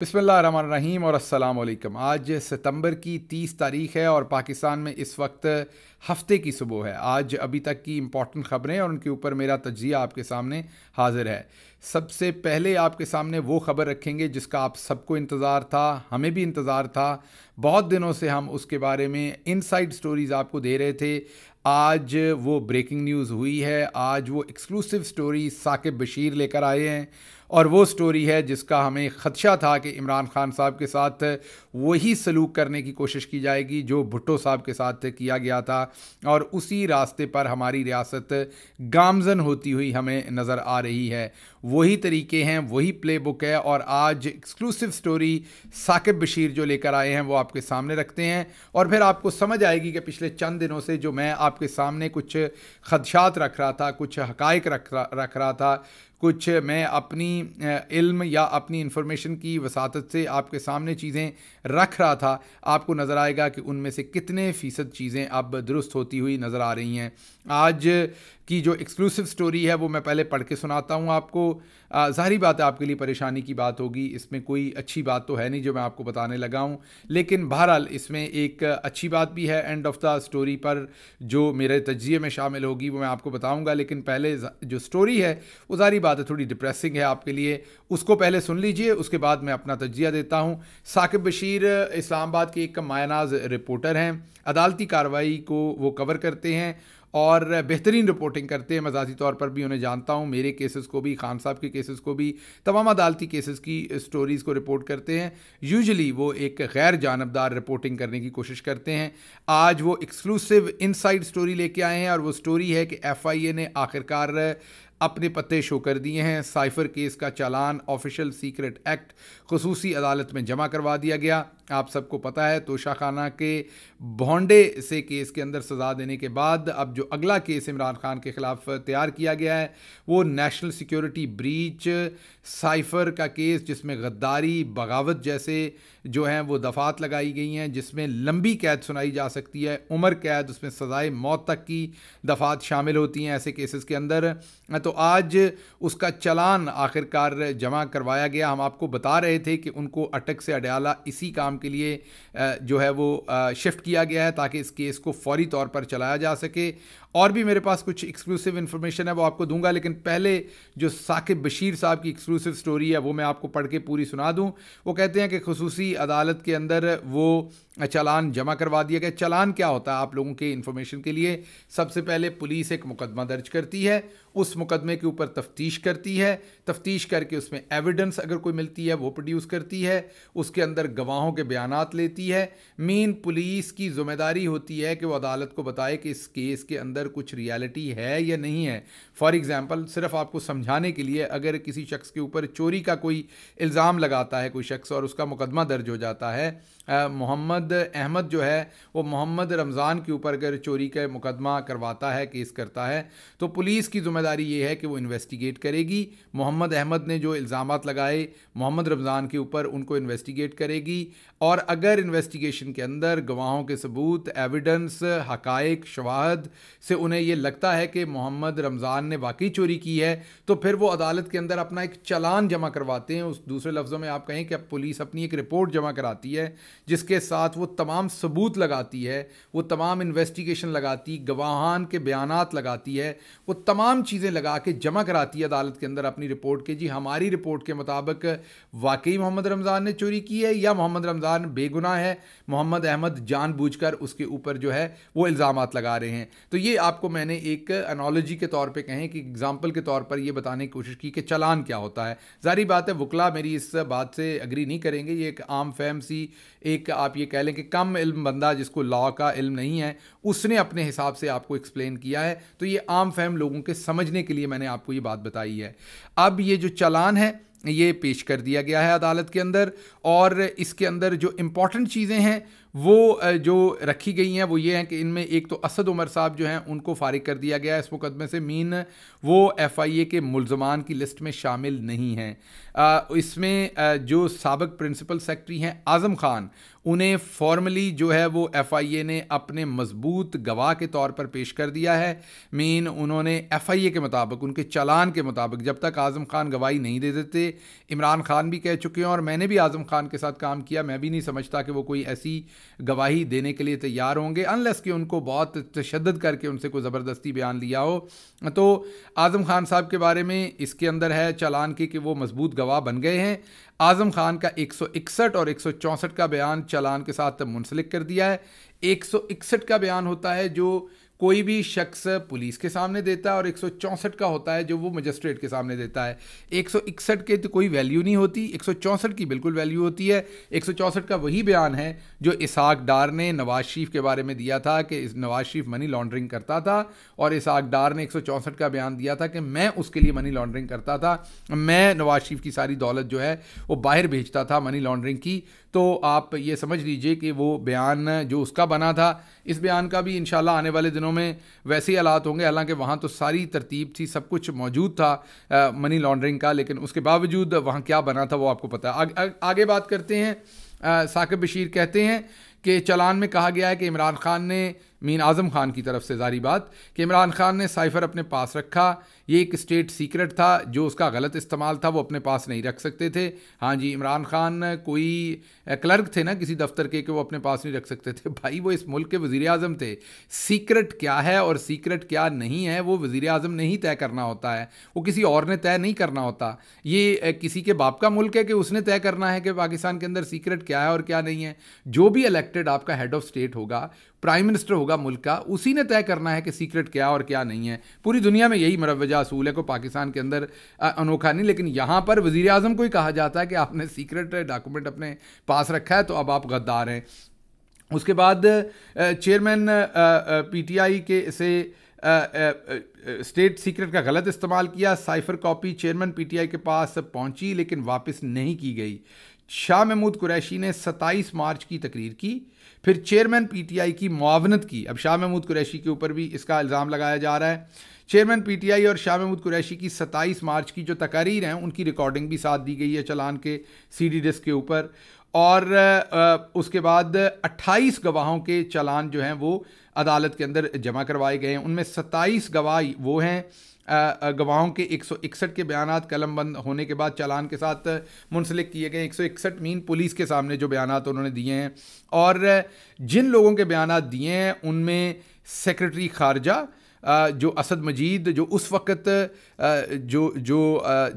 बिसमीम और असलकम आज सितंबर की तीस तारीख है और पाकिस्तान में इस वक्त हफ्ते की सुबह है आज अभी तक की इम्पॉर्टेंट ख़बरें और उनके ऊपर मेरा तजिया आपके सामने हाजिर है सबसे पहले आपके सामने वो ख़बर रखेंगे जिसका आप सबको इंतज़ार था हमें भी इंतज़ार था बहुत दिनों से हम उसके बारे में इनसाइड स्टोरीज़ आपको दे रहे थे आज वो ब्रेकिंग न्यूज़ हुई है आज वो एक्सक्लूसिव स्टोरी साकिब बशीर लेकर आए हैं और वो स्टोरी है जिसका हमें ख़दशा था कि इमरान खान साहब के साथ वही सलूक करने की कोशिश की जाएगी जो भुट्टो साहब के साथ किया गया था और उसी रास्ते पर हमारी रियासत गामजन होती हुई हमें नज़र आ रही है वही तरीके हैं वही प्लेबुक है और आज एक्सक्लूसिव स्टोरी साकिब बशीर जो लेकर आए हैं वो आपके सामने रखते हैं और फिर आपको समझ आएगी कि पिछले चंद दिनों से जो मैं आपके सामने कुछ खदशात रख रहा था कुछ हकायक रख रख रहा था कुछ मैं अपनी इल्म या अपनी इन्फॉर्मेशन की वसात से आपके सामने चीज़ें रख रहा था आपको नज़र आएगा कि उनमें से कितने फ़ीसद चीज़ें अब दुरुस्त होती हुई नज़र आ रही हैं आज की जो एक्सक्लूसिव स्टोरी है वो मैं पहले पढ़ के सुनाता हूँ आपको ज़ाहरी बात है आपके लिए परेशानी की बात होगी इसमें कोई अच्छी बात तो है नहीं जो मैं आपको बताने लगा हूँ लेकिन बहरहाल इसमें एक अच्छी बात भी है एंड ऑफ द स्टोरी पर जो मेरे तजिए में शामिल होगी वो मैं आपको बताऊँगा लेकिन पहले जो स्टोरी है वो ज़ाहरी बात है थोड़ी डिप्रेसिंग है आपके लिए उसको पहले सुन लीजिए उसके बाद मैं अपना तजिया देता हूँ साकिब बशीर इस्लामाबाद के एक मायनाज रिपोर्टर हैं अदालती कार्रवाई को वो कवर करते हैं और बेहतरीन रिपोर्टिंग करते हैं मजाजी तौर पर भी उन्हें जानता हूँ मेरे केसेस को भी खान साहब के केसेस को भी तमाम अदालती केसेस की स्टोरीज़ को रिपोर्ट करते हैं यूजली वो एक गैर जानबदार रिपोर्टिंग करने की कोशिश करते हैं आज वो एक्सक्लूसिव इनसाइड स्टोरी लेके आए हैं और वो स्टोरी है कि एफ आई ए ने आखिरकार अपने पत्ते शो कर दिए हैं साइफर केस का चालान ऑफिशियल सीक्रेट एक्ट खसूसी अदालत में जमा करवा दिया गया आप सबको पता है तोशा खाना के भोंडे से केस के अंदर सज़ा देने के बाद अब जो अगला केस इमरान खान के ख़िलाफ़ तैयार किया गया है वो नेशनल सिक्योरिटी ब्रीच साइफर का केस जिसमें गद्दारी बगावत जैसे जो हैं वो दफात लगाई गई हैं जिसमें लंबी कैद सुनाई जा सकती है उम्र कैद उसमें सज़ाए मौत तक की दफात शामिल होती हैं ऐसे केसेस के अंदर हाँ, तो आज उसका चलान आखिरकार जमा करवाया गया हम आपको बता रहे थे कि उनको अटक से अडयाला इसी काम के लिए जो है वो शिफ्ट किया गया है ताकि इस केस को फौरी तौर पर चलाया जा सके और भी मेरे पास कुछ एक्सक्लूसिव इन्फॉर्मेशन है वो आपको दूंगा लेकिन पहले जो साकिब बशीर साहब की एक्सक्लूसिव स्टोरी है वो मैं आपको पढ़ के पूरी सुना दूं वो कहते हैं कि खसूसी अदालत के अंदर वो चालान जमा करवा दिया गया चालान क्या होता है आप लोगों के इन्फॉर्मेशन के लिए सबसे पहले पुलिस एक मुकदमा दर्ज करती है उस मुकदमे के ऊपर तफ्तीश करती है तफ्तीश करके उसमें एविडेंस अगर कोई मिलती है वो प्रोड्यूस करती है उसके अंदर गवाहों के बयान लेती है मेन पुलिस की जिम्मेदारी होती है कि वो अदालत को बताए कि इस केस के अंदर अंदर कुछ रियलिटी है या नहीं है फॉर एग्ज़ाम्पल सिर्फ आपको समझाने के लिए अगर किसी शख्स के ऊपर चोरी का कोई इल्ज़ाम लगाता है कोई शख्स और उसका मुकदमा दर्ज हो जाता है मोहम्मद अहमद जो है वो मोहम्मद रमज़ान के ऊपर अगर चोरी का मुकदमा करवाता है केस करता है तो पुलिस की ज़िम्मेदारी ये है कि वो इन्वेस्टिगेट करेगी मोहम्मद अहमद ने जो इल्ज़ाम लगाए मोहम्मद रमज़ान के ऊपर उनको इन्वेस्टिगेट करेगी और अगर इन्वेस्टिगेशन के अंदर गवाहों के सबूत एविडेंस हकायक शवाहद से उन्हें ये लगता है कि मोहम्मद रमज़ान ने वाकई चोरी की है तो फिर वो अदालत के अंदर अपना एक चलान जमा करवाते हैं उस दूसरे लफ्ज़ों में आप कहें कि पुलिस अपनी एक रिपोर्ट जमा कराती है जिसके साथ वो तमाम सबूत लगाती है वो तमाम इन्वेस्टिगेशन लगाती गवाहान के बयान लगाती है वो तमाम चीज़ें लगा के जमा कराती है अदालत के अंदर अपनी रिपोर्ट के जी हमारी रिपोर्ट के मुताबिक वाकई मोहम्मद रमज़ान ने चोरी की है या मोहम्मद रमज़ान खान बेगुना है मोहम्मद अहमद जानबूझकर उसके ऊपर जो है वो इल्ज़ाम लगा रहे हैं तो ये आपको मैंने एक अनोलॉजी के तौर पर कहें कि एग्ज़ाम्पल के तौर पर ये बताने की कोशिश की कि चलान क्या होता है जारी बात है वकला मेरी इस बात से अग्री नहीं करेंगे ये एक आम फैम सी एक आप ये कह लें कि कम इल्म बंदा जिसको लॉ का इल्म नहीं है उसने अपने हिसाब से आपको एक्सप्लेन किया है तो ये आम फैम लोगों के समझने के लिए मैंने आपको ये बात बताई है अब ये जो चलान है ये पेश कर दिया गया है अदालत के अंदर और इसके अंदर जो इम्पॉर्टेंट चीज़ें हैं वो जो रखी गई हैं वो ये हैं कि इनमें एक तो असद उमर साहब जो हैं उनको फारिग कर दिया गया है इस मुकदमे से मीन वो एफ़ आई ए के मुलजमान की लिस्ट में शामिल नहीं हैं इसमें जो सबक प्रिंसिपल सेक्रेटरी हैं आज़म खान उन्हें फॉर्मली जो है वो एफ़ आई ए ने अपने मजबूत गवाह के तौर पर पेश कर दिया है मीन उन्होंने एफ़ आई ए के मुताबिक उनके चलान के मुताबिक जब तक आज़म खान गवाही नहीं दे देते इमरान खान भी कह चुके हैं और मैंने भी आज़म खान के साथ काम किया मैं भी नहीं समझता कि वो कोई ऐसी गवाही देने के लिए तैयार होंगे अनलेस कि उनको बहुत तशद करके उनसे कोई ज़बरदस्ती बयान लिया हो तो आज़म खान साहब के बारे में इसके अंदर है चालान की कि वो मजबूत गवाह बन गए हैं आज़म खान का इकसठ और चौंसठ का बयान चालान के साथ मुंसलिक कर दिया है इकसठ का बयान होता है जो कोई भी शख्स पुलिस के सामने देता है और एक का होता है जो वो मजिस्ट्रेट के सामने देता है एक के तो कोई वैल्यू नहीं होती एक की बिल्कुल वैल्यू होती है एक का वही बयान है जो इसाक डार ने नवाज शरीफ के बारे में दिया था कि नवाज शरीफ मनी लॉन्ड्रिंग करता था और इसाक डार ने एक का बयान दिया था कि मैं उसके लिए मनी लॉन्ड्रिंग करता था मैं नवाज शरीफ की सारी दौलत जो है वो बाहर भेजता था मनी लॉन्ड्रिंग की तो आप ये समझ लीजिए कि वो बयान जो उसका बना था इस बयान का भी इन आने वाले दिनों में वैसे ही हालात होंगे हालांकि वहाँ तो सारी तरतीब थी सब कुछ मौजूद था आ, मनी लॉन्ड्रिंग का लेकिन उसके बावजूद वहाँ क्या बना था वो आपको पता है आगे बात करते हैं साकिब बशीर कहते हैं कि चलान में कहा गया है कि इमरान खान ने मीन आज़म खान की तरफ से जारी बात कि इमरान खान ने साइफर अपने पास रखा ये एक स्टेट सीक्रेट था जो उसका गलत इस्तेमाल था वो अपने पास नहीं रख सकते थे हाँ जी इमरान खान कोई क्लर्क थे ना किसी दफ्तर के कि वो अपने पास नहीं रख सकते थे भाई वो इस मुल्क के वज़ी अजम थे सीक्रेट क्या है और सीक्रेट क्या नहीं है वो वज़ी अजम ने ही तय करना होता है वो किसी और ने तय नहीं करना होता ये किसी के बाप का मुल्क है कि उसने तय करना है कि पाकिस्तान के अंदर सीक्रेट क्या है और क्या नहीं है जो भी इलेक्टेड आपका हेड ऑफ स्टेट होगा प्राइम मिनिस्टर होगा मुल्क का उसी ने तय करना है कि सीक्रेट क्या और क्या नहीं है पूरी दुनिया में यही मरवजा क्या असूल है को पाकिस्तान के अंदर अनोखा नहीं लेकिन यहाँ पर वजीर अजम को ही कहा जाता है कि आपने सीक्रेट डॉक्यूमेंट अपने पास रखा है तो अब आप गद्दार हैं उसके बाद चेयरमैन पीटीआई के से स्टेट सीक्रेट का गलत इस्तेमाल किया साइफर कॉपी चेयरमैन पीटीआई के पास पहुंची लेकिन वापस नहीं की गई शाह महमूद कुरैशी ने 27 मार्च की तकरीर की फिर चेयरमैन पीटीआई की मुआवनत की अब शाह महमूद कुरैशी के ऊपर भी इसका इल्ज़ाम लगाया जा रहा है चेयरमैन पीटीआई और शाह महमूद कुरैशी की 27 मार्च की जो तकारीर हैं उनकी रिकॉर्डिंग भी साथ दी गई है चलान के सीडी डेस्क के ऊपर और उसके बाद 28 गवाहों के चलान जो हैं वो अदालत के अंदर जमा करवाए गए हैं उनमें 27 गवाह वो हैं गवाहों के एक के बयान कलम बंद होने के बाद चालान के साथ मुंसलिक किए गए एक मीन पुलिस के सामने जो बयान उन्होंने दिए हैं और जिन लोगों के बयान दिए हैं उनमें सेक्रेटरी खारजा जो असद मजीद जो उस वक्त जो जो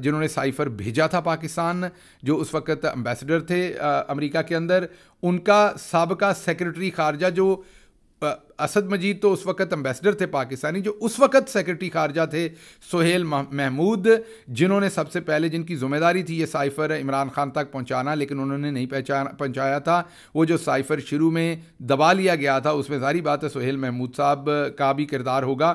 जिन्होंने साइफर भेजा था पाकिस्तान जो उस वक्त एम्बेसडर थे अमेरिका के अंदर उनका सबका सेक्रेटरी खारजा जो असद मजीद तो उस वक्त एम्बेसडर थे पाकिस्तानी जो उस वक्त सेक्रेटरी खारजा थे सोहेल महमूद जिन्होंने सबसे पहले जिनकी ज़िम्मेदारी थी ये साइफ़र इमरान खान तक पहुंचाना लेकिन उन्होंने नहीं पहचान पहुँचाया था वो जो साइफ़र शुरू में दबा लिया गया था उसमें सारी बात है सोहेल महमूद साहब का भी किरदार होगा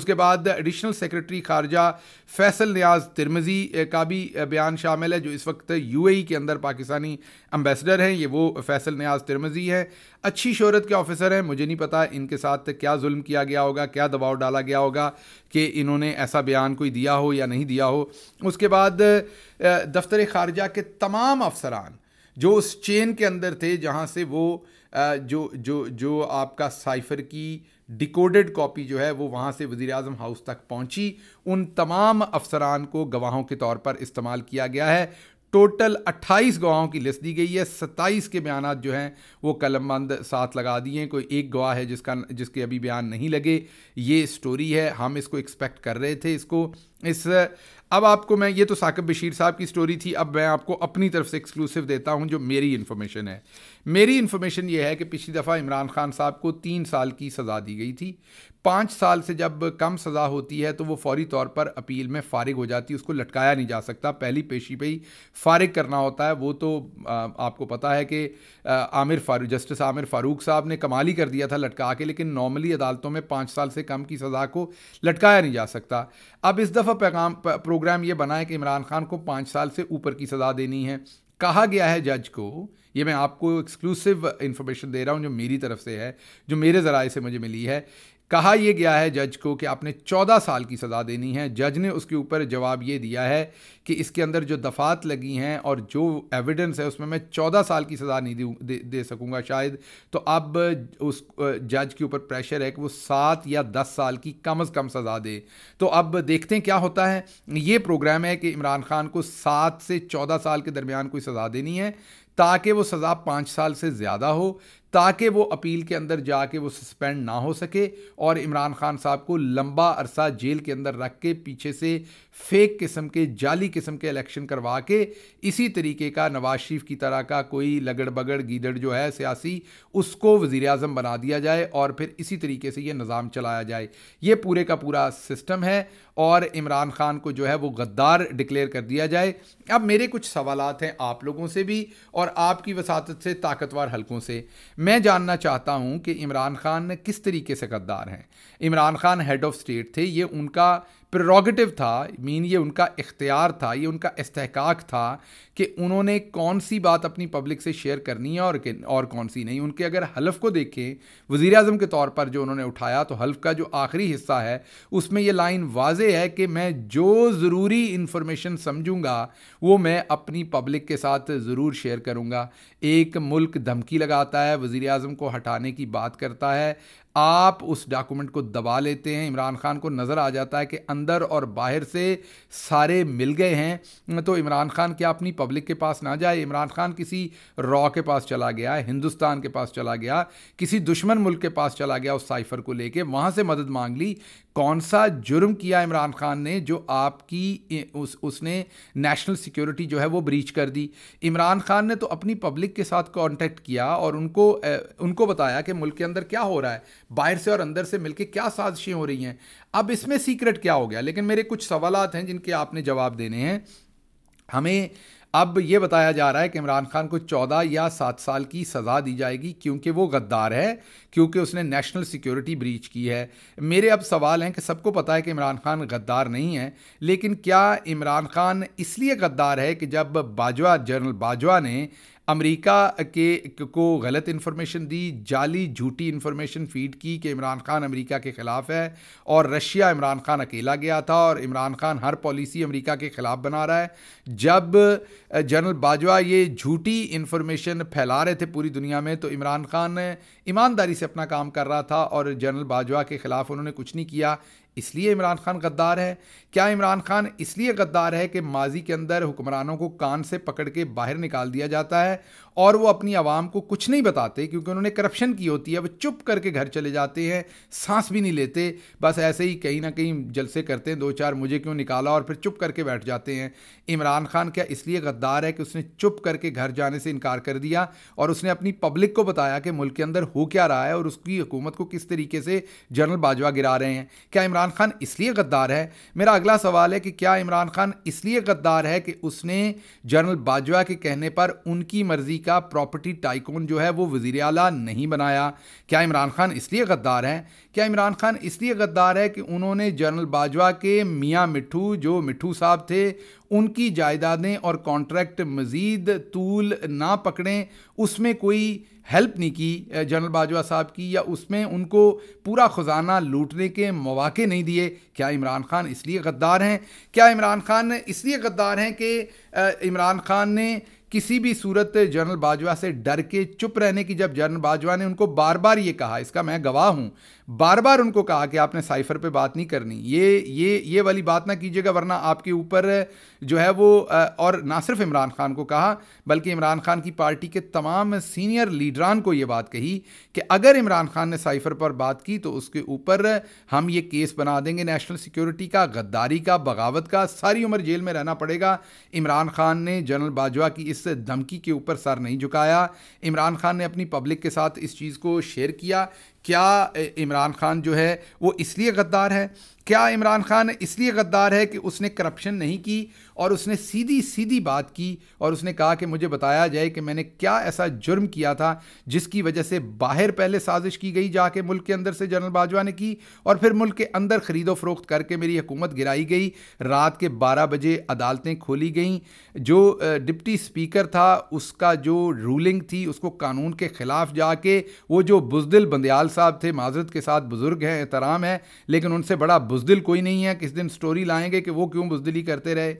उसके बाद एडिशनल सेक्रेटरी खारजा फैसल न्याज तिरमजी का भी बयान शामिल है जो इस वक्त यू e के अंदर पाकिस्तानी अम्बेसडर हैं ये वो फैसल न्याज तिरमजी है अच्छी शहरत के ऑफिसर हैं मुझे नहीं पता इनके साथ क्या जुल्म किया गया होगा क्या दबाव डाला गया होगा कि इन्होंने ऐसा बयान कोई दिया हो या नहीं दिया हो उसके बाद दफ्तर खारजा के तमाम अफसरान जो उस चेन के अंदर थे जहाँ से वो जो जो जो आपका साइफर की डिकोडेड कॉपी जो है वो वहाँ से वज़ी अजम हाउस तक पहुँची उन तमाम अफसरान को गवाहों के तौर पर इस्तेमाल किया गया है टोटल 28 गवाहों की लिस्ट दी गई है 27 के बयान जो हैं वो कलमबंद साथ लगा दिए हैं कोई एक गवाह है जिसका जिसके अभी बयान नहीं लगे ये स्टोरी है हम इसको एक्सपेक्ट कर रहे थे इसको इस अब आपको मैं ये तो साकिब बशीर साहब की स्टोरी थी अब मैं आपको अपनी तरफ से एक्सक्लूसिव देता हूँ जो मेरी इन्फॉर्मेशन है मेरी इन्फॉर्मेशन ये है कि पिछली दफ़ा इमरान खान साहब को तीन साल की सज़ा दी गई थी पाँच साल से जब कम सज़ा होती है तो वो फौरी तौर पर अपील में फारिग हो जाती है उसको लटकाया नहीं जा सकता पहली पेशी पे ही फारिग करना होता है वो तो आपको पता है कि आमिर फारूक जस्टिस आमिर फारूक साहब ने कमाल ही कर दिया था लटका के लेकिन नॉर्मली अदालतों में पाँच साल से कम की सज़ा को लटकाया नहीं जा सकता अब इस दफ़ा पैगाम प्रोग्राम ये बना है कि इमरान खान को पाँच साल से ऊपर की सज़ा देनी है कहा गया है जज को ये मैं आपको एक्सक्लूसिव इन्फॉर्मेशन दे रहा हूँ जो मेरी तरफ से है जो मेरे ज़राए से मुझे मिली है कहा यह गया है जज को कि आपने 14 साल की सज़ा देनी है जज ने उसके ऊपर जवाब ये दिया है कि इसके अंदर जो दफ़ात लगी हैं और जो एविडेंस है उसमें मैं 14 साल की सज़ा नहीं दे, दे, दे सकूंगा शायद तो अब उस जज के ऊपर प्रेशर है कि वो सात या दस साल की कम अज़ कम सज़ा दे तो अब देखते हैं क्या होता है ये प्रोग्राम है कि इमरान खान को सात से चौदह साल के दरमियान कोई सज़ा देनी है ताकि वो सज़ा पाँच साल से ज़्यादा हो ताकि वो अपील के अंदर जाके वो सस्पेंड ना हो सके और इमरान खान साहब को लंबा अरसा जेल के अंदर रख के पीछे से फेक किस्म के जाली किस्म के इलेक्शन करवा के इसी तरीके का नवाज शरीफ की तरह का कोई लगड़ बगड़ गीदड़ जो है सियासी उसको वज़ी अजम बना दिया जाए और फिर इसी तरीके से ये निज़ाम चलाया जाए ये पूरे का पूरा सिस्टम है और इमरान खान को जो है वो गद्दार डिक्लेयर कर दिया जाए अब मेरे कुछ सवाल हैं आप लोगों से भी और आपकी वसात से ताकतवर हलकों से मैं जानना चाहता हूं कि इमरान खान किस तरीके से गद्दार हैं Imran Khan head of state थे ये उनका प्रोगेटिव था मीन ये उनका इख्तियार था ये उनका इस्तेकाक था कि उन्होंने कौन सी बात अपनी पब्लिक से शेयर करनी है और और कौन सी नहीं उनके अगर हल्फ को देखें वज़ी अजम के तौर पर जो उन्होंने उठाया तो हल्फ का जो आखिरी हिस्सा है उसमें ये लाइन वाज है कि मैं जो ज़रूरी इन्फॉर्मेशन समझूँगा वो मैं अपनी पब्लिक के साथ ज़रूर शेयर करूँगा एक मुल्क धमकी लगाता है वज़ी अजम को हटाने की बात करता है आप उस डॉक्यूमेंट को दबा लेते हैं इमरान खान को नज़र आ जाता है कि अंदर और बाहर से सारे मिल गए हैं तो इमरान खान क्या अपनी पब्लिक के पास ना जाए इमरान खान किसी रॉ के पास चला गया हिंदुस्तान के पास चला गया किसी दुश्मन मुल्क के पास चला गया उस साइफ़र को लेके वहाँ से मदद मांग ली कौन सा जुर्म किया इमरान खान ने जो आपकी उस उसने नेशनल सिक्योरिटी जो है वो ब्रीच कर दी इमरान खान ने तो अपनी पब्लिक के साथ कांटेक्ट किया और उनको उनको बताया कि मुल्क के अंदर क्या हो रहा है बाहर से और अंदर से मिलकर क्या साजिशें हो रही हैं अब इसमें सीक्रेट क्या हो गया लेकिन मेरे कुछ सवाल हैं जिनके आपने जवाब देने हैं हमें अब ये बताया जा रहा है कि इमरान खान को चौदह या सात साल की सज़ा दी जाएगी क्योंकि वो गद्दार है क्योंकि उसने नेशनल सिक्योरिटी ब्रीच की है मेरे अब सवाल हैं कि सबको पता है कि इमरान खान गद्दार नहीं है लेकिन क्या इमरान खान इसलिए गद्दार है कि जब बाजवा जनरल बाजवा ने अमेरिका के को गलत इन्फॉर्मेशन दी जाली झूठी इन्फॉर्मेशन फीड की कि इमरान खान अमेरिका के ख़िलाफ़ है और रशिया इमरान खान अकेला गया था और इमरान खान हर पॉलिसी अमेरिका के ख़िलाफ़ बना रहा है जब जनरल बाजवा ये झूठी इन्फॉर्मेशन फैला रहे थे पूरी दुनिया में तो इमरान खान ईमानदारी से अपना काम कर रहा था और जनरल बाजवा के ख़िलाफ़ उन्होंने कुछ नहीं किया इसलिए इमरान खान गद्दार है क्या इमरान खान इसलिए गद्दार है कि माजी के अंदर हुक्मरानों को कान से पकड़ के बाहर निकाल दिया जाता है और वो अपनी आवाम को कुछ नहीं बताते क्योंकि उन्होंने करप्शन की होती है वो चुप करके घर चले जाते हैं सांस भी नहीं लेते बस ऐसे ही कहीं ना कहीं जलसे करते हैं दो चार मुझे क्यों निकाला और फिर चुप करके बैठ जाते हैं इमरान खान क्या इसलिए गद्दार है कि उसने चुप करके घर जाने से इनकार कर दिया और उसने अपनी पब्लिक को बताया कि मुल्क के अंदर हो क्या रहा है और उसकी हुकूमत को किस तरीके से जनरल बाजवा गिरा रहे हैं क्या इमरान खान इसलिए गद्दार है मेरा अगला सवाल है कि क्या इमरान खान इसलिए गद्दार है कि उसने जनरल बाजवा के कहने पर उनकी मर्ज़ी का प्रॉपर्टी टाइकोन जो है वो वजीर अला नहीं बनाया क्या इमरान खान इसलिए गद्दार हैं क्या इमरान खान इसलिए गद्दार है कि उन्होंने जनरल बाजवा के मियाँ मिठू जो मिठू साहब थे उनकी जायदादें और कॉन्ट्रैक्ट मज़ीद तूल ना पकड़ें उसमें कोई हेल्प नहीं की जनरल बाजवा साहब की या उसमें उनको पूरा ख़जाना लूटने के मौाक़े नहीं दिए क्या इमरान खान इसलिए गद्दार हैं क्या इमरान खान इसलिए गद्दार हैं कि इमरान खान ने किसी भी सूरत जनरल बाजवा से डर के चुप रहने की जब जनरल बाजवा ने उनको बार बार ये कहा इसका मैं गवाह हूँ बार बार उनको कहा कि आपने साइफर पे बात नहीं करनी ये ये ये वाली बात ना कीजिएगा वरना आपके ऊपर जो है वो और ना सिर्फ इमरान खान को कहा बल्कि इमरान खान की पार्टी के तमाम सीनियर लीडरान को ये बात कही कि अगर इमरान खान ने साइफर पर बात की तो उसके ऊपर हम ये केस बना देंगे नेशनल सिक्योरिटी का गद्दारी का बगावत का सारी उम्र जेल में रहना पड़ेगा इमरान खान ने जनरल बाजवा की इस धमकी के ऊपर सर नहीं झुकाया इमरान खान ने अपनी पब्लिक के साथ इस चीज़ को शेयर किया क्या इमरान खान जो है वो इसलिए गद्दार है क्या इमरान खान इसलिए गद्दार है कि उसने करप्शन नहीं की और उसने सीधी सीधी बात की और उसने कहा कि मुझे बताया जाए कि मैंने क्या ऐसा जुर्म किया था जिसकी वजह से बाहर पहले साजिश की गई जाके मुल्क के अंदर से जनरल बाजवा ने की और फिर मुल्क के अंदर ख़रीदो फरोख्त करके मेरी हुकूमत गिराई गई रात के बारह बजे अदालतें खोली गई जो डिप्टी स्पीकर था उसका जो रूलिंग थी उसको कानून के ख़िलाफ़ जाके वो जो बुजदिल बंदयाल साहब थे माजरत के साथ बुज़ुर्ग हैं एहतराम है लेकिन उनसे बड़ा बुजदिल कोई नहीं है किस दिन स्टोरी लाएंगे कि वो क्यों बुजदिली करते रहे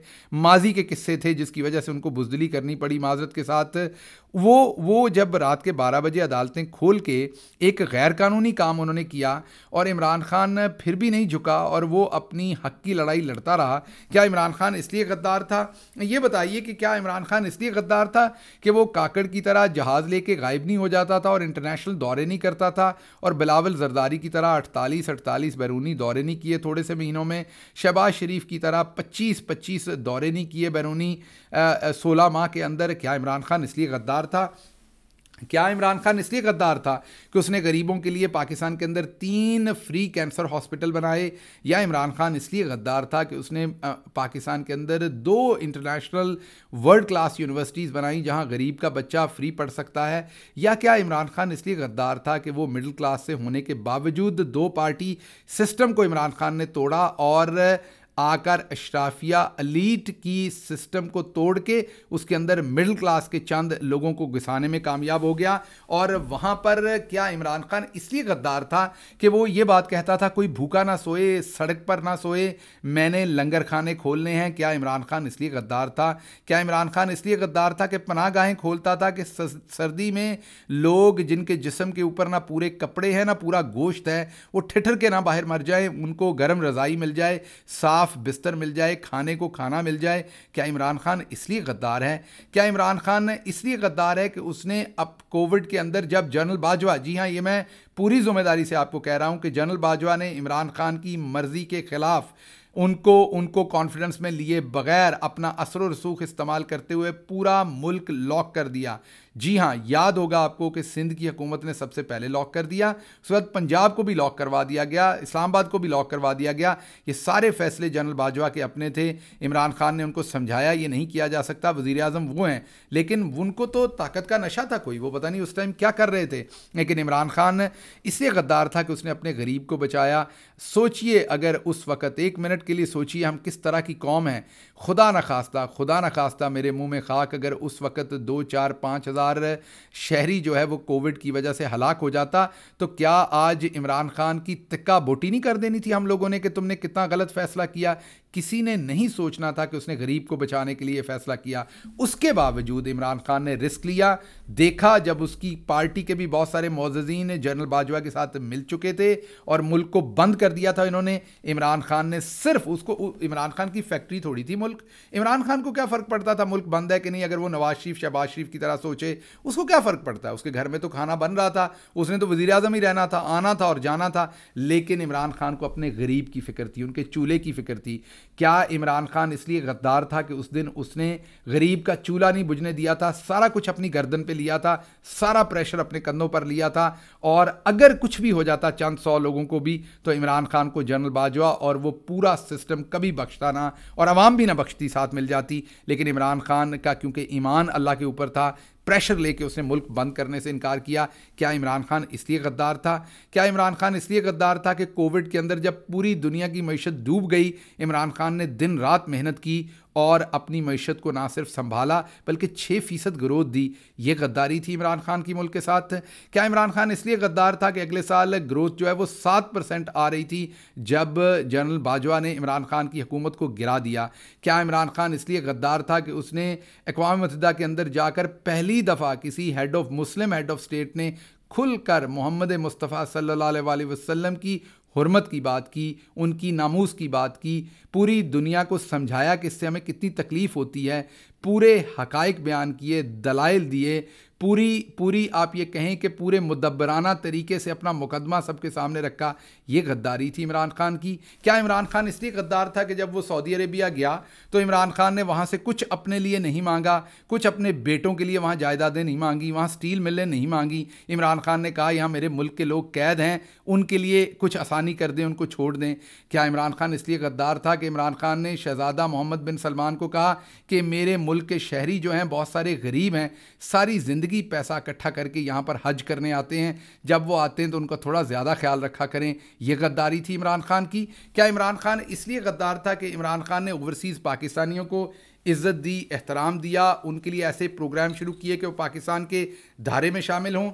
माजी के किस्से थे जिसकी वजह से उनको बुजदिली करनी पड़ी माजरत के साथ वो वो जब रात के 12 बजे अदालतें खोल के एक गैरकानूनी काम उन्होंने किया और इमरान खान फिर भी नहीं झुका और वो अपनी हक की लड़ाई लड़ता रहा क्या इमरान खान इसलिए गद्दार था ये बताइए कि क्या इमरान खान इसलिए गद्दार था कि वो काकड़ की तरह जहाज़ लेके गायब नहीं हो जाता था और इंटरनेशनल दौरे नहीं करता था और बिलावल जरदारी की तरह अड़तालीस अड़तालीस बैरूनी दौरे नहीं किए थोड़े से महीनों में शहबाज शरीफ की तरह पच्चीस पच्चीस दौरे नहीं किए बैरूनी सोलह माह के अंदर क्या इमरान खान इसलिए गद्दार गद्दार था क्या इमरान खान इसलिए गद्दार था कि उसने गरीबों के लिए पाकिस्तान के अंदर तीन फ्री कैंसर हॉस्पिटल बनाए या इमरान खान इसलिए गद्दार था कि उसने पाकिस्तान के अंदर दो इंटरनेशनल वर्ल्ड क्लास यूनिवर्सिटीज़ बनाई जहां गरीब का बच्चा फ्री पढ़ सकता है या क्या इमरान खान इसलिए गद्दार था कि वो मिडिल क्लास से होने के बावजूद दो पार्टी सिस्टम को इमरान खान ने तोड़ा और आकर अशराफिया अलीट की सिस्टम को तोड़ के उसके अंदर मिडिल क्लास के चंद लोगों को घुसाने में कामयाब हो गया और वहाँ पर क्या इमरान खान इसलिए गद्दार था कि वो ये बात कहता था कोई भूखा ना सोए सड़क पर ना सोए मैंने लंगर खाने खोलने हैं क्या इमरान खान इसलिए गद्दार था क्या इमरान खान इसलिए गद्दार था कि पनाह गाहें खोलता था कि सर्दी में लोग जिनके जिसम के ऊपर ना पूरे कपड़े हैं ना पूरा गोश्त है वो ठिठर के ना बाहर मर जाए उनको गर्म रज़ाई मिल जाए साफ साफ बिस्तर मिल जाए खाने को खाना मिल जाए क्या इमरान खान इसलिए गद्दार है क्या इमरान खान इसलिए गद्दार है कि उसने अब कोविड के अंदर जब जनरल बाजवा जी हाँ ये मैं पूरी जिम्मेदारी से आपको कह रहा हूँ कि जनरल बाजवा ने इमरान खान की मर्ज़ी के ख़िलाफ़ उनको उनको कॉन्फिडेंस में लिए बगैर अपना असर रसूख इस्तेमाल करते हुए पूरा मुल्क लॉक कर दिया जी हाँ याद होगा आपको कि सिंध की हुकूमत ने सबसे पहले लॉक कर दिया उस वक्त पंजाब को भी लॉक करवा दिया गया इस्लामाबाद को भी लॉक करवा दिया गया ये सारे फैसले जनरल बाजवा के अपने थे इमरान खान ने उनको समझाया ये नहीं किया जा सकता वजीर अजम वो हैं लेकिन उनको तो ताकत का नशा था कोई वो पता नहीं उस टाइम क्या कर रहे थे लेकिन इमरान खान इसलिए गद्दार था कि उसने अपने गरीब को बचाया सोचिए अगर उस वक़्त एक मिनट के लिए सोचिए हम किस तरह की कौम है खुदा न खास्ता खुदा न खास्ता मेरे मुंह में खाक अगर उस वक़्त दो चार पाँच हज़ार शहरी जो है वो कोविड की वजह से हलाक हो जाता तो क्या आज इमरान खान की तिक्का बोटी नहीं कर देनी थी हम लोगों ने कि तुमने कितना गलत फ़ैसला किया किसी ने नहीं सोचना था कि उसने गरीब को बचाने के लिए फैसला किया उसके बावजूद इमरान खान ने रिस्क लिया देखा जब उसकी पार्टी के भी बहुत सारे मोजीन जनरल बाजवा के साथ मिल चुके थे और मुल्क को बंद कर दिया था इन्होंने इमरान खान ने सिर्फ उसको इमरान खान की फैक्ट्री थोड़ी थी मुल्क इमरान खान को क्या फ़र्क पड़ता था मुल्क बंद है कि नहीं अगर वो नवाज शरीफ शहबाज शरीफ की तरह सोचे उसको क्या फ़र्क पड़ता है उसके घर में तो खाना बन रहा था उसने तो वजी अजम ही रहना था आना था और जाना था लेकिन इमरान खान को अपने गरीब की फिक्र थी उनके चूल्हे की फिक्र थी क्या इमरान खान इसलिए गद्दार था कि उस दिन उसने गरीब का चूल्हा नहीं बुझने दिया था सारा कुछ अपनी गर्दन पे लिया था सारा प्रेशर अपने कंधों पर लिया था और अगर कुछ भी हो जाता चंद सौ लोगों को भी तो इमरान खान को जनरल बाजवा और वो पूरा सिस्टम कभी बख्शता ना और आवाम भी ना बख्शती साथ मिल जाती लेकिन इमरान खान का क्योंकि ईमान अल्लाह के ऊपर था प्रेशर लेके उसने मुल्क बंद करने से इनकार किया क्या इमरान खान इसलिए गद्दार था क्या इमरान खान इसलिए गद्दार था कि कोविड के अंदर जब पूरी दुनिया की मीशत डूब गई इमरान खान ने दिन रात मेहनत की और अपनी मीशत को ना सिर्फ संभाला बल्कि छः फ़ीसद ग्रोथ दी ये गद्दारी थी इमरान खान की मुल्क के साथ क्या इमरान खान इसलिए गद्दार था कि अगले साल ग्रोथ जो है वो सात परसेंट आ रही थी जब जनरल बाजवा ने इमरान खान की हुकूमत को गिरा दिया क्या इमरान खान इसलिए गद्दार था कि उसने अकवा मतदा के अंदर जाकर पहली दफ़ा किसी head of Muslim head of state ने खुलकर मोहम्मद मुस्तफ़ा अलैहि वसम की हरमत की बात की उनकी नामूस की बात की पूरी दुनिया को समझाया कि इससे हमें कितनी तकलीफ़ होती है पूरे हकाइक बयान किए दलाइल दिए पूरी पूरी आप ये कहें कि पूरे मुदबराना तरीके से अपना मुकदमा सबके सामने रखा ये गद्दारी थी इमरान खान की क्या इमरान खान इसलिए गद्दार था कि जब वो सऊदी अरेबिया गया तो इमरान खान ने वहाँ से कुछ अपने लिए नहीं मांगा कुछ अपने बेटों के लिए वहाँ जायदादें नहीं मांगी वहाँ स्टील मिलें नहीं मांगी इमरान खान ने कहा यहाँ मेरे मुल्क के लोग कैद हैं उनके लिए कुछ आसानी कर दें उनको छोड़ दें क्या इमरान खान इसलिए गद्दार था कि इमरान खान ने शहजादा मोहम्मद बिन सलमान को कहा कि मेरे मुल्क के शहरी जो हैं बहुत सारे गरीब हैं सारी ज़िंदगी ज़िंदगी पैसा इकट्ठा करके यहाँ पर हज करने आते हैं जब वो आते हैं तो उनका थोड़ा ज़्यादा ख्याल रखा करें यह गद्दारी थी इमरान खान की क्या इमरान खान इसलिए गद्दार था कि इमरान खान ने ओवरसीज़ पाकिस्तानियों को इज़्ज़त दी एहतराम दिया उनके लिए ऐसे प्रोग्राम शुरू किए कि वो पाकिस्तान के धारे में शामिल हों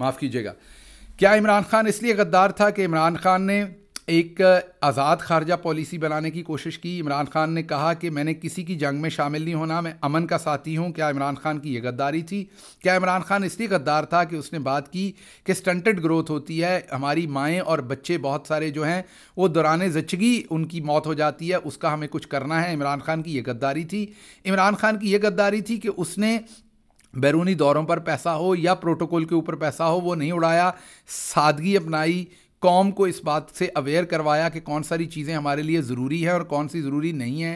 माफ़ कीजिएगा क्या इमरान खान इसलिए गद्दार था कि इमरान खान ने एक आज़ाद खारजा पॉलिसी बनाने की कोशिश की इमरान खान ने कहा कि मैंने किसी की जंग में शामिल नहीं होना मैं अमन का साथी हूँ क्या इमरान खान की ये गद्दारी थी क्या इमरान खान इसलिए गद्दार था कि उसने बात की कि स्टंटेड ग्रोथ होती है हमारी माएँ और बच्चे बहुत सारे जो हैं वो दौरान जचगी उनकी मौत हो जाती है उसका हमें कुछ करना है इमरान खान की ये गद्दारी थी इमरान खान की ये गद्दारी थी कि उसने बैरूनी दौरों पर पैसा हो या प्रोटोकॉल के ऊपर पैसा हो वो नहीं उड़ाया सादगी अपनाई कौम को इस बात से अवेयर करवाया कि कौन सारी चीज़ें हमारे लिए ज़रूरी है और कौन सी ज़रूरी नहीं है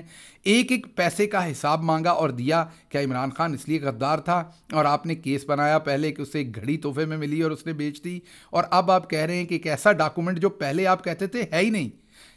एक एक पैसे का हिसाब मांगा और दिया क्या इमरान खान इसलिए गद्दार था और आपने केस बनाया पहले कि उससे एक घड़ी तोहफे में मिली और उसने बेच दी और अब आप कह रहे हैं कि एक ऐसा डॉक्यूमेंट जो पहले आप कहते थे है ही नहीं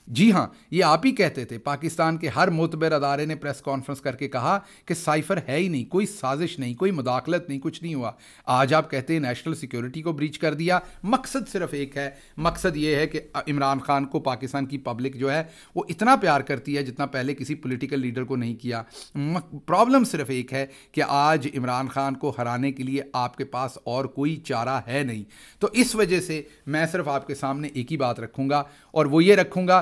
जी हाँ ये आप ही कहते थे पाकिस्तान के हर मोतबर अदारे ने प्रेस कॉन्फ्रेंस करके कहा कि साइफर है ही नहीं कोई साजिश नहीं कोई मुदाखलत नहीं कुछ नहीं हुआ आज आप कहते हैं नेशनल सिक्योरिटी को ब्रीच कर दिया मकसद सिर्फ एक है मकसद ये है कि इमरान खान को पाकिस्तान की पब्लिक जो है वो इतना प्यार करती है जितना पहले किसी पोलिटिकल लीडर को नहीं किया प्रॉब्लम सिर्फ एक है कि आज इमरान खान को हराने के लिए आपके पास और कोई चारा है नहीं तो इस वजह से मैं सिर्फ आपके सामने एक ही बात रखूँगा और वो ये रखूँगा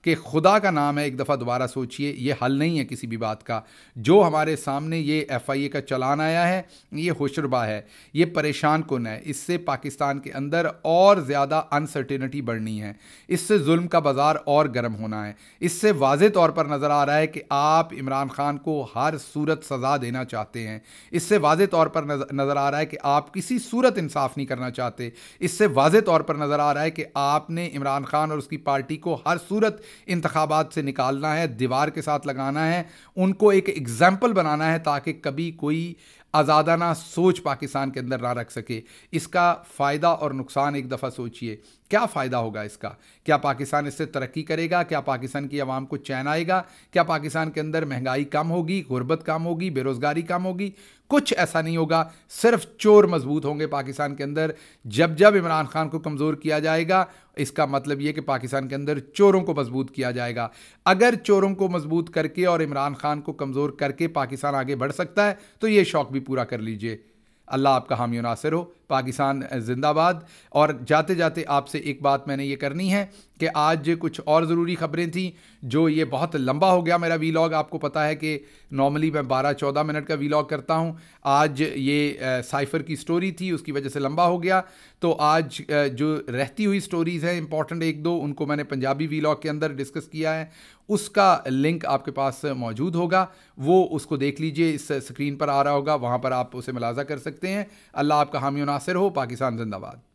कि खुदा का नाम है एक दफ़ा दोबारा सोचिए ये हल नहीं है किसी भी बात का जो हमारे सामने ये एफआईए का चलान आया है ये होशरबा है ये परेशान कन है इससे पाकिस्तान के अंदर और ज़्यादा अनसर्टेनिटी बढ़नी है इससे जुल्म का बाज़ार और गर्म होना है इससे वाज तौर पर नज़र आ रहा है कि आप इमरान खान को हर सूरत सज़ा देना चाहते हैं इससे वाज तौर पर नज़र आ रहा है कि आप किसी सूरत इंसाफ नहीं करना चाहते इससे वाज तौर पर नज़र आ रहा है कि आपने इमरान खान और उसकी पार्टी को हर सूरत इंतबात से निकालना है दीवार के साथ लगाना है उनको एक एग्ज़ाम्पल बनाना है ताकि कभी कोई आज़ादाना सोच पाकिस्तान के अंदर ना रख सके इसका फ़ायदा और नुकसान एक दफ़ा सोचिए क्या फ़ायदा होगा इसका क्या पाकिस्तान इससे तरक्की करेगा क्या पाकिस्तान की आवाम को चैन आएगा क्या पाकिस्तान के अंदर महंगाई कम होगी गुर्बत कम होगी बेरोज़गारी कम होगी कुछ ऐसा नहीं होगा सिर्फ चोर मजबूत होंगे पाकिस्तान के अंदर जब जब इमरान खान को कमज़ोर किया जाएगा इसका मतलब ये कि पाकिस्तान के अंदर चोरों को मजबूत किया जाएगा अगर चोरों को मजबूत करके और इमरान खान को कमज़ोर करके पाकिस्तान आगे बढ़ सकता है तो ये शौक भी पूरा कर लीजिए अल्लाह आपका हामी नासिर हो पाकिस्तान जिंदाबाद और जाते जाते आपसे एक बात मैंने ये करनी है कि आज कुछ और ज़रूरी ख़बरें थी जो ये बहुत लंबा हो गया मेरा वीलॉग आपको पता है कि नॉर्मली मैं 12-14 मिनट का वीलॉग करता हूँ आज ये साइफ़र की स्टोरी थी उसकी वजह से लंबा हो गया तो आज जो रहती हुई स्टोरीज़ हैं इंपॉर्टेंट एक दो उनको मैंने पंजाबी वीलॉग के अंदर डिस्कस किया है उसका लिंक आपके पास मौजूद होगा वो उसको देख लीजिए इस स्क्रीन पर आ रहा होगा वहाँ पर आप उसे मुलाजा कर सकते हैं अल्लाह आपका हामी नासिर हो पाकिस्तान जिंदाबाद